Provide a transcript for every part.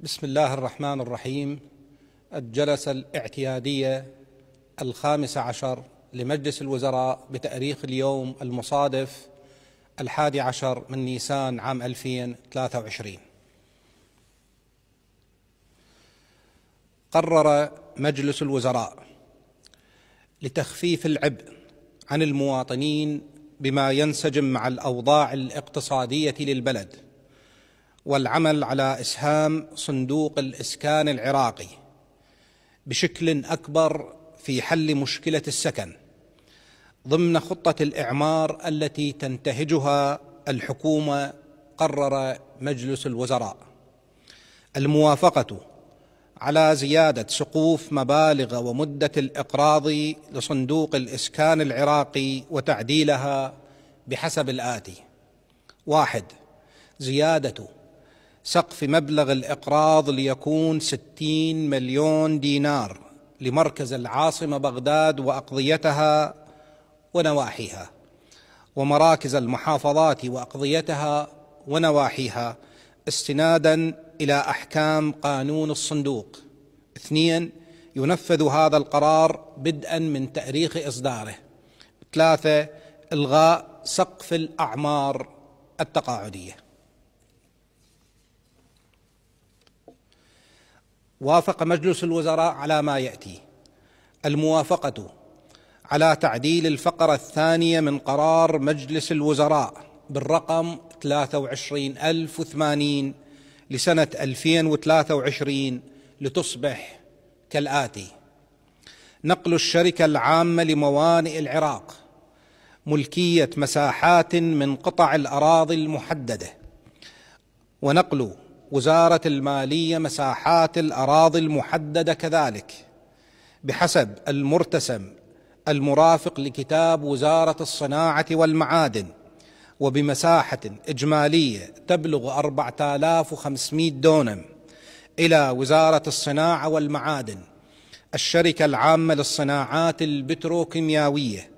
بسم الله الرحمن الرحيم الجلسة الاعتيادية الخامسة عشر لمجلس الوزراء بتأريخ اليوم المصادف الحادي عشر من نيسان عام 2023 قرر مجلس الوزراء لتخفيف العبء عن المواطنين بما ينسجم مع الأوضاع الاقتصادية للبلد والعمل على إسهام صندوق الإسكان العراقي بشكل أكبر في حل مشكلة السكن ضمن خطة الإعمار التي تنتهجها الحكومة قرر مجلس الوزراء الموافقة على زيادة سقوف مبالغ ومدة الإقراض لصندوق الإسكان العراقي وتعديلها بحسب الآتي: واحد زيادة سقف مبلغ الإقراض ليكون ستين مليون دينار لمركز العاصمة بغداد وأقضيتها ونواحيها ومراكز المحافظات وأقضيتها ونواحيها استنادا إلى أحكام قانون الصندوق اثنين ينفذ هذا القرار بدءا من تاريخ إصداره ثلاثة إلغاء سقف الأعمار التقاعدية وافق مجلس الوزراء على ما ياتي الموافقه على تعديل الفقره الثانيه من قرار مجلس الوزراء بالرقم 23080 لسنه 2023 لتصبح كالاتي نقل الشركه العامه لموانئ العراق ملكيه مساحات من قطع الاراضي المحدده ونقل وزارة المالية مساحات الأراضي المحددة كذلك بحسب المرتسم المرافق لكتاب وزارة الصناعة والمعادن وبمساحة إجمالية تبلغ 4500 دونم إلى وزارة الصناعة والمعادن الشركة العامة للصناعات البتروكيماوية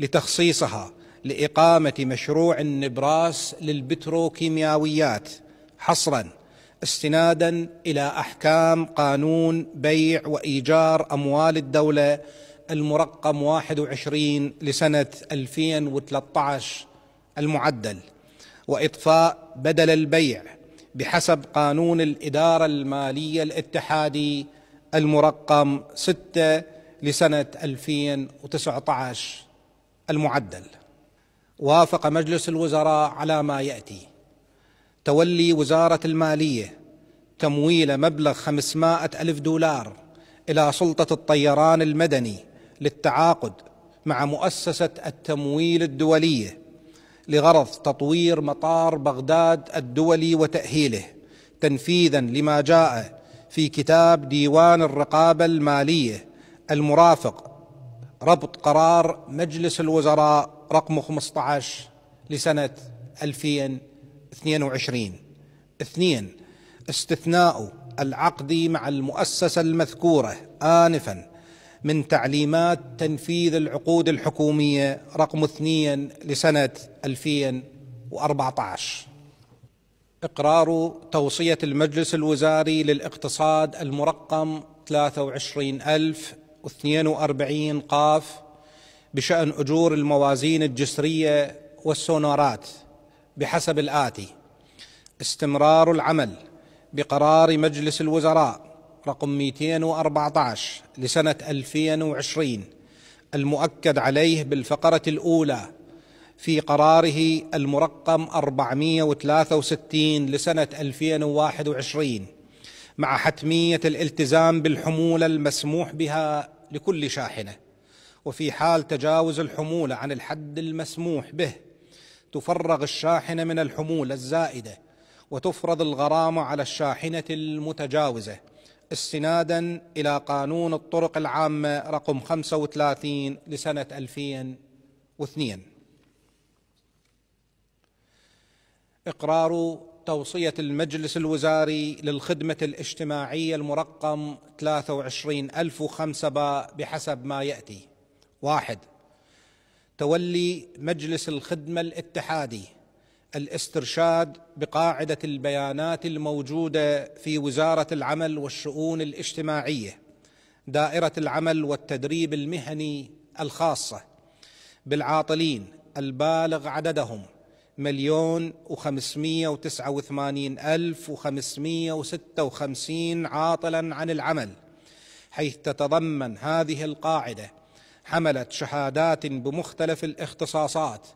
لتخصيصها لإقامة مشروع النبراس للبتروكيماويات حصراً استنادا الى احكام قانون بيع وايجار اموال الدوله المرقم 21 لسنه 2013 المعدل واطفاء بدل البيع بحسب قانون الاداره الماليه الاتحادي المرقم 6 لسنه 2019 المعدل وافق مجلس الوزراء على ما ياتي تولي وزارة المالية تمويل مبلغ 500 ألف دولار إلى سلطة الطيران المدني للتعاقد مع مؤسسة التمويل الدولية لغرض تطوير مطار بغداد الدولي وتأهيله تنفيذا لما جاء في كتاب ديوان الرقابة المالية المرافق ربط قرار مجلس الوزراء رقم 15 لسنة 2000 22 2 استثناء العقد مع المؤسسة المذكورة آنفا من تعليمات تنفيذ العقود الحكومية رقم 2 لسنة 2014 إقرار توصية المجلس الوزاري للاقتصاد المرقم 23042 قاف بشأن أجور الموازين الجسرية والسونارات بحسب الآتي استمرار العمل بقرار مجلس الوزراء رقم 214 لسنة 2020 المؤكد عليه بالفقرة الأولى في قراره المرقم 463 لسنة 2021 مع حتمية الالتزام بالحمولة المسموح بها لكل شاحنة وفي حال تجاوز الحمولة عن الحد المسموح به تفرغ الشاحنة من الحمولة الزائدة وتفرض الغرامة على الشاحنة المتجاوزة استنادا إلى قانون الطرق العامة رقم 35 لسنة 2002 إقرار توصية المجلس الوزاري للخدمة الاجتماعية المرقم 23005 بحسب ما يأتي واحد تولي مجلس الخدمه الاتحادي الاسترشاد بقاعده البيانات الموجوده في وزاره العمل والشؤون الاجتماعيه دائره العمل والتدريب المهني الخاصه بالعاطلين البالغ عددهم مليون وخمسمية وتسعة وثمانين ألف وخمسمية وستة وخمسين عاطلا عن العمل حيث تتضمن هذه القاعدة حملت شهادات بمختلف الاختصاصات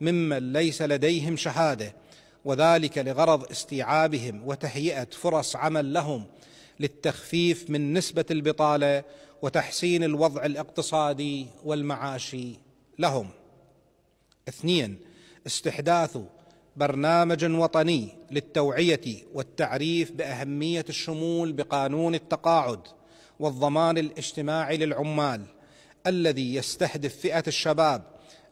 ممن ليس لديهم شهاده وذلك لغرض استيعابهم وتهيئه فرص عمل لهم للتخفيف من نسبه البطاله وتحسين الوضع الاقتصادي والمعاشي لهم اثنين استحداث برنامج وطني للتوعيه والتعريف باهميه الشمول بقانون التقاعد والضمان الاجتماعي للعمال الذي يستهدف فئة الشباب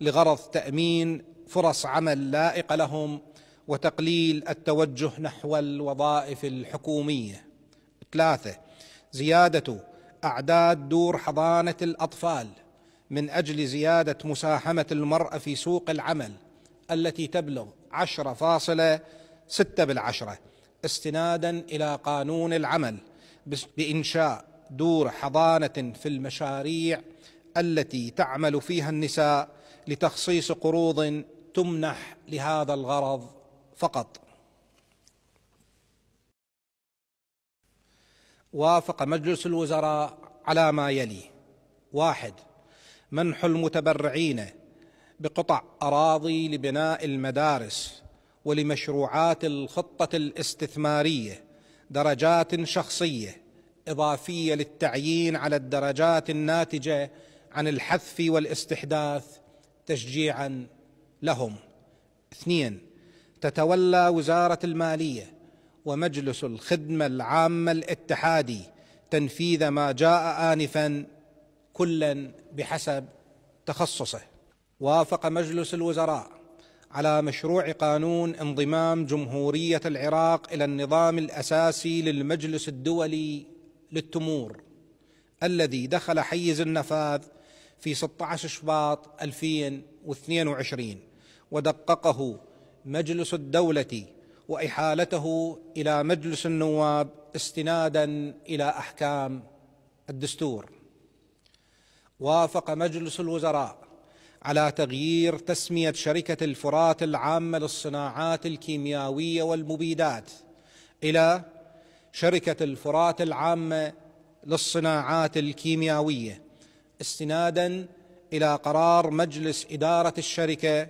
لغرض تأمين فرص عمل لائقة لهم وتقليل التوجه نحو الوظائف الحكومية ثلاثة زيادة أعداد دور حضانة الأطفال من أجل زيادة مساهمة المرأة في سوق العمل التي تبلغ عشرة فاصلة ستة بالعشرة استنادا إلى قانون العمل بإنشاء دور حضانة في المشاريع التي تعمل فيها النساء لتخصيص قروض تمنح لهذا الغرض فقط وافق مجلس الوزراء على ما يلي واحد منح المتبرعين بقطع اراضي لبناء المدارس ولمشروعات الخطه الاستثماريه درجات شخصيه اضافيه للتعيين على الدرجات الناتجه عن الحذف والاستحداث تشجيعا لهم اثنين تتولى وزاره الماليه ومجلس الخدمه العامه الاتحادي تنفيذ ما جاء انفا كلا بحسب تخصصه وافق مجلس الوزراء على مشروع قانون انضمام جمهوريه العراق الى النظام الاساسي للمجلس الدولي للتمور الذي دخل حيز النفاذ في 16 شباط 2022 ودققه مجلس الدولة وإحالته إلى مجلس النواب استنادا إلى أحكام الدستور وافق مجلس الوزراء على تغيير تسمية شركة الفرات العامة للصناعات الكيميائية والمبيدات إلى شركة الفرات العامة للصناعات الكيميائية استنادا الى قرار مجلس اداره الشركه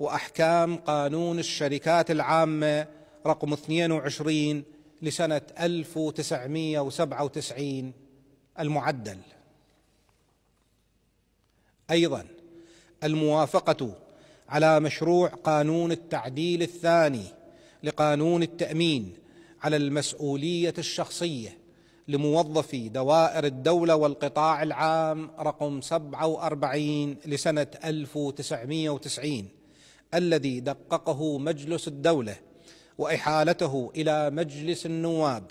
واحكام قانون الشركات العامه رقم 22 لسنه 1997 المعدل. ايضا الموافقه على مشروع قانون التعديل الثاني لقانون التامين على المسؤوليه الشخصيه لموظفي دوائر الدولة والقطاع العام رقم 47 لسنة 1990 الذي دققه مجلس الدولة وإحالته إلى مجلس النواب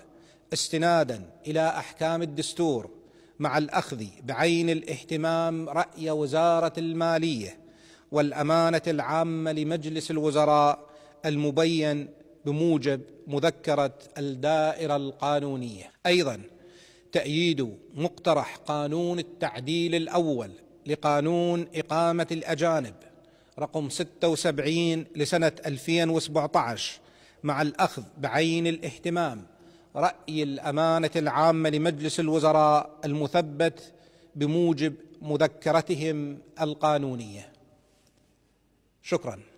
استنادا إلى أحكام الدستور مع الأخذ بعين الاهتمام رأي وزارة المالية والأمانة العامة لمجلس الوزراء المبين بموجب مذكره الدائره القانونيه ايضا تأييد مقترح قانون التعديل الأول لقانون إقامة الأجانب رقم 76 لسنة 2017 مع الأخذ بعين الاهتمام رأي الأمانة العامة لمجلس الوزراء المثبت بموجب مذكرتهم القانونية شكراً